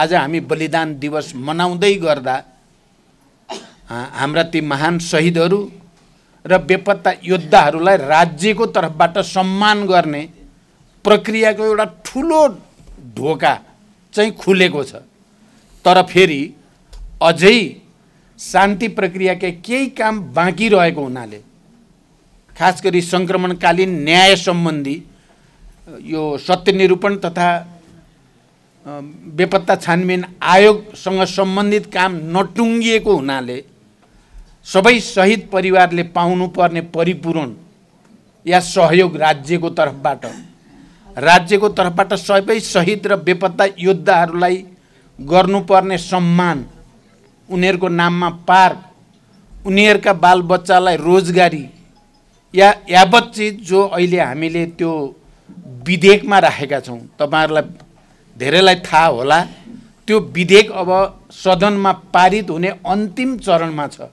आज हामी बलिदान दिवस मनाउँदै गर्दा हाम्रा ती महान शहीदहरू र बेपत्ता योद्धाहरूलाई राज्यको तर्फबाट सम्मान गर्ने प्रक्रियाको एउटा ठुलो ढोका चाहिँ खुलेको छ तर फेरि अझै शान्ति प्रक्रियाका केही काम बाँकी रहेको हुनाले खास गरी सङ्क्रमणकालीन न्याय सम्बन्धी यो सत्यनिरूपण तथा बेपत्ता छानबिन आयोगसँग सम्बन्धित काम नटुङ्गिएको हुनाले सबै सहित परिवारले पाउनुपर्ने परिपूरण या सहयोग राज्यको तर्फबाट राज्यको तर्फबाट सबै सहित र बेपत्ता योद्धाहरूलाई गर्नुपर्ने सम्मान उनीहरूको नाममा पार्क उनीहरूका बालबच्चालाई रोजगारी या यावत चिज जो अहिले हामीले त्यो विधेयकमा राखेका छौँ तपाईँहरूलाई धेरैलाई थाहा होला त्यो विधेयक अब सदनमा पारित हुने अन्तिम चरणमा छ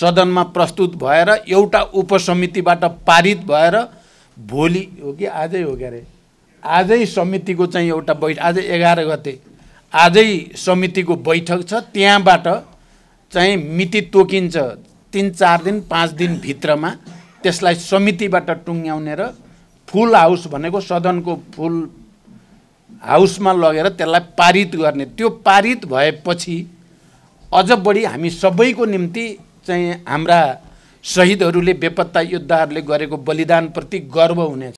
सदनमा प्रस्तुत भएर एउटा उपसमितिबाट पारित भएर भोलि हो कि आजै हो क्या अरे आजै समितिको चाहिँ एउटा बैठक आज एघार गते आजै समितिको बैठक छ त्यहाँबाट चाहिँ मिति तोकिन्छ तिन चार दिन पाँच दिनभित्रमा त्यसलाई समितिबाट टुङ्ग्याउने र फुल हाउस भनेको सदनको फुल हाउसमा लगेर त्यसलाई पारित गर्ने त्यो पारित भएपछि अझ बढी हामी सबैको निम्ति चाहिँ हाम्रा शहीदहरूले बेपत्ता योद्धाहरूले गरेको बलिदानप्रति गर्व हुनेछ